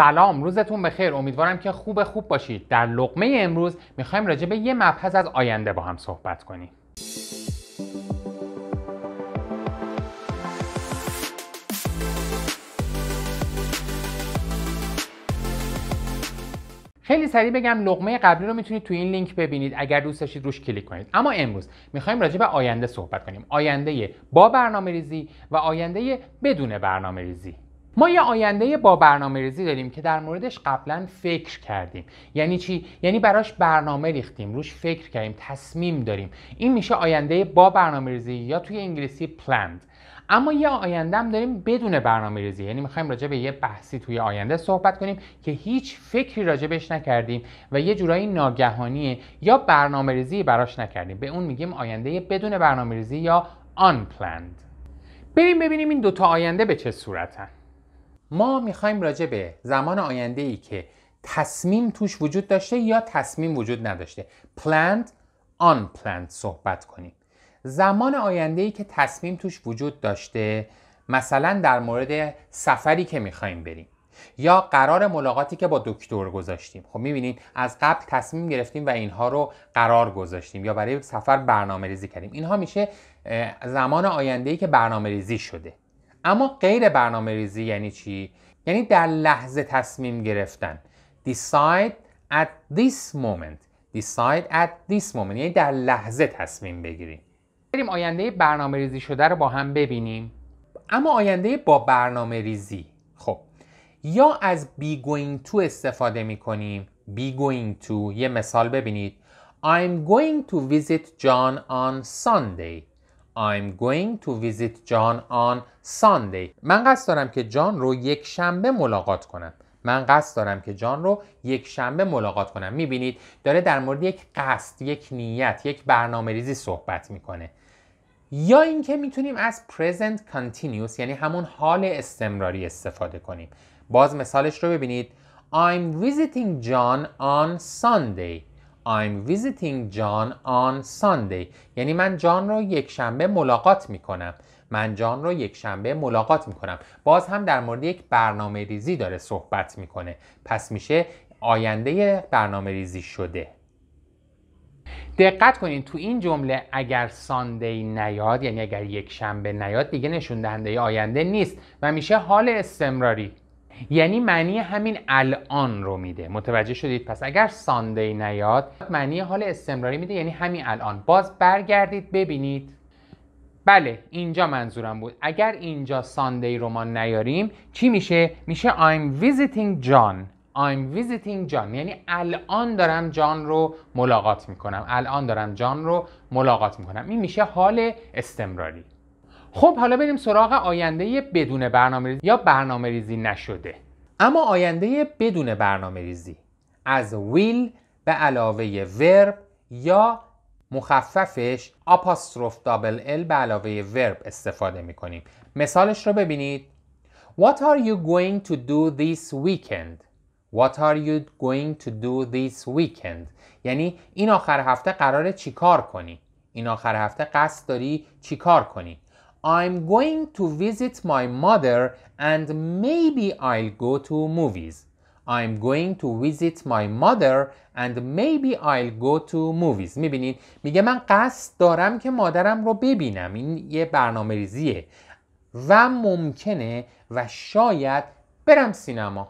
سلام روزتون بخیر امیدوارم که خوب خوب باشید در لقمه امروز میخوایم راجع به یه مبحث از آینده با هم صحبت کنیم خیلی سریع بگم لقمه قبلی رو میتونید تو این لینک ببینید اگر دوست داشتید روش کلیک کنید اما امروز میخوایم راجع به آینده صحبت کنیم آینده با برنامه ریزی و آینده بدون برنامه ریزی ما یه آینده با برنامه ریزی داریم که در موردش قبلا فکر کردیم یعنی چی یعنی براش برنامه ریختیم روش فکر کردیم تصمیم داریم این میشه آینده با برنامه ریزی یا توی انگلیسی پلند اما یه آینده هم داریم بدون برنامه ریزی یعنی میخوایم راجع به یه بحثی توی آینده صحبت کنیم که هیچ فکری راجع بهش نکردیم و یه جورایی ناگهانیه یا برنامه براش نکردیم به اون میگیم آینده بدون برنامه یا unplanned بریم ببینیم این دوتا آینده به چه صورتن ما میخوایم راجع به زمان آینده ای که تصمیم توش وجود داشته یا تصمیم وجود نداشته planned unplanned صحبت کنیم زمان آینده ای که تصمیم توش وجود داشته مثلا در مورد سفری که میخوایم بریم یا قرار ملاقاتی که با دکتر گذاشتیم خب میبینید از قبل تصمیم گرفتیم و اینها رو قرار گذاشتیم یا برای سفر برنامه ریزی کردیم اینها میشه زمان آینده ای که برنامه ریزی شده اما غیر برنامه ریزی یعنی چی؟ یعنی در لحظه تصمیم گرفتن decide at this moment decide at this moment یعنی در لحظه تصمیم بگیریم بریم آینده برنامه ریزی شده رو با هم ببینیم اما آینده با برنامه ریزی خب یا از be going to استفاده می کنیم be going to یه مثال ببینید I'm going to visit John on Sunday I'm going to visit John on Sunday. من قصد دارم که جان رو یک شنبه ملاقات کنم. من قصد دارم که جان رو یک شنبه ملاقات کنم. میبینید داره در مورد یک قصد، یک نیت، یک برنامه ریزی صحبت میکنه. یا اینکه میتونیم از present continuous یعنی همون حال استمراری استفاده کنیم. باز مثالش رو ببینید. I'm visiting John on Sunday. I'm visiting John on Sunday یعنی من جان رو یک شنبه ملاقات می کنم من جان رو یکشنبه ملاقات می کنم باز هم در مورد یک برنامه ریزی داره صحبت میکنه پس میشه آینده برنامه ریزی شده دقت کنید تو این جمله اگر ساندی نیاد یعنی اگر یک شنبه نیاد دیگه نشون دهنده آینده نیست و میشه حال استمراری یعنی معنی همین الان رو میده متوجه شدید پس اگر ساندی نیاد معنی حال استمراری میده یعنی همین الان باز برگردید ببینید بله اینجا منظورم بود اگر اینجا ساندی رو ما نیاریم چی میشه میشه I'm visiting John I'm visiting John یعنی الان دارم جان رو ملاقات میکنم الان دارم جان رو ملاقات میکنم این میشه حال استمراری خب حالا بریم سراغ آینده بدون برنامه ریزی یا برنامه ریزی نشده اما آینده بدون برنامه ریزی از ویل به علاوه ورب یا مخففش apostrophe دابل l به علاوه ورب استفاده می کنیم مثالش رو ببینید What are you going to do this weekend? What are you going to do this weekend? یعنی این آخر هفته قراره چیکار کنی؟ این آخر هفته قصد داری چیکار کنی؟ I'm going to visit my mother and maybe I'll go to movies. I'm going to visit my mother and maybe I'll go to movies میبینید میگه من قصد دارم که مادرم رو ببینم این یه برنامه ریزیه و ممکنه و شاید برم سینما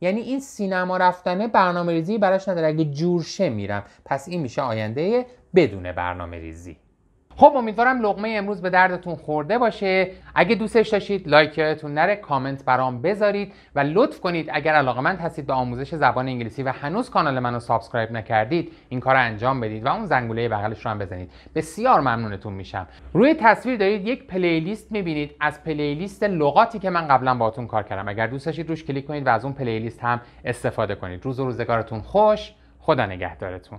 یعنی این سینما رفتنه برنامه ریزی براش نداره اگه جورشه میرم پس این میشه آینده بدون برنامه ریزی خب امیدوارم لقمه امروز به دردتون خورده باشه اگه دوستش داشتید لایک نره کامنت برام بذارید و لطف کنید اگر علاقمند هستید به آموزش زبان انگلیسی و هنوز کانال منو سابسکرایب نکردید این کار رو انجام بدید و اون زنگوله بغلش رو هم بزنید بسیار ممنونتون میشم روی تصویر دارید یک پلیلیست میبینید از پلیلیست لغاتی که من قبلا باهاتون کار کردم اگر دوست داشتید روش کلیک کنید و از اون پلیلیست هم استفاده کنید روز و روزگارتون خوش خدا نگهدارتون